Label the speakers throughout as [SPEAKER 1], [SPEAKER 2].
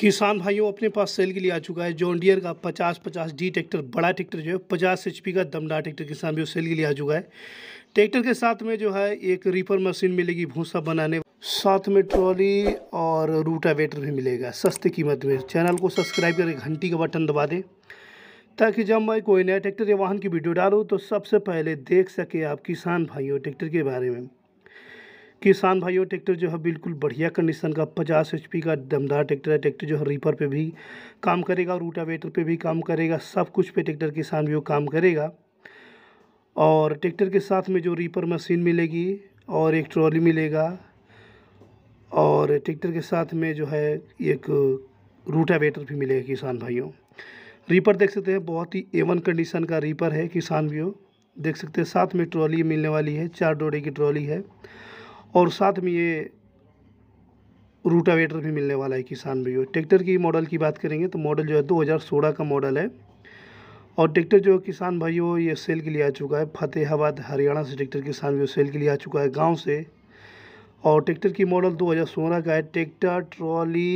[SPEAKER 1] किसान भाइयों अपने पास सेल के लिए आ चुका है जॉन डियर का पचास पचास डी ट्रैक्टर बड़ा ट्रैक्टर जो है पचास एच का दमदार ट्रैक्टर किसान भी सेल के लिए आ चुका है ट्रैक्टर के साथ में जो है एक रीपर मशीन मिलेगी भूसा बनाने साथ में ट्रॉली और रूटावेटर भी मिलेगा सस्ते कीमत में चैनल को सब्सक्राइब करें घंटी का बटन दबा दें ताकि जब मैं कोई नया ट्रैक्टर या वाहन की वीडियो डालूँ तो सबसे पहले देख सके आप किसान भाइयों ट्रैक्टर के बारे में किसान भाइयों ट्रैक्टर जो है बिल्कुल बढ़िया कंडीशन का पचास एच का दमदार ट्रैक्टर है ट्रैक्टर जो है रीपर पे भी काम करेगा रूटावेटर पर भी काम करेगा सब कुछ पे ट्रैक्टर किसान भाइयों काम करेगा और ट्रैक्टर के साथ में जो रीपर मशीन मिलेगी और एक ट्रॉली मिलेगा और ट्रैक्टर के साथ में जो है एक रूटावेटर भी मिलेगा किसान भाइयों रीपर देख सकते हैं बहुत ही एवन कंडीशन का रीपर है किसान भाइयों देख सकते हैं साथ में ट्रॉली मिलने वाली है चार डोरे की ट्रॉली है और साथ में ये रूटावेटर भी मिलने वाला है किसान भाइयों ट्रैक्टर की मॉडल की बात करेंगे तो मॉडल जो है दो का मॉडल है और ट्रैक्टर जो किसान भाइयों ये सेल के लिए आ चुका है फतेहाबाद हरियाणा से ट्रैक्टर किसान भी सेल के लिए आ चुका है गाँव से और ट्रैक्टर की मॉडल 2016 का है ट्रैक्टर ट्रॉली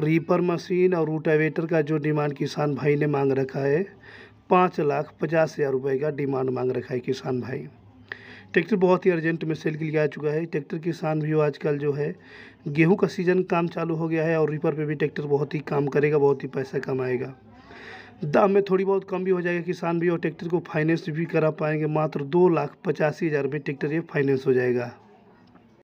[SPEAKER 1] रीपर मशीन और रूटावेटर का जो डिमांड किसान भाई ने मांग रखा है पाँच लाख पचास हज़ार रुपये का डिमांड मांग रखा है किसान भाई ट्रैक्टर बहुत ही अर्जेंट में सेल के लिए आ चुका है ट्रैक्टर किसान भी आजकल जो है गेहूं का सीज़न काम चालू हो गया है और रीपर पे भी ट्रैक्टर बहुत ही काम करेगा बहुत ही पैसा कमाएगा दाम में थोड़ी बहुत कम भी हो जाएगा किसान भी और ट्रैक्टर को फाइनेंस भी करा पाएंगे मात्र दो लाख पचासी हज़ार में ट्रैक्टर ये फाइनेंस हो जाएगा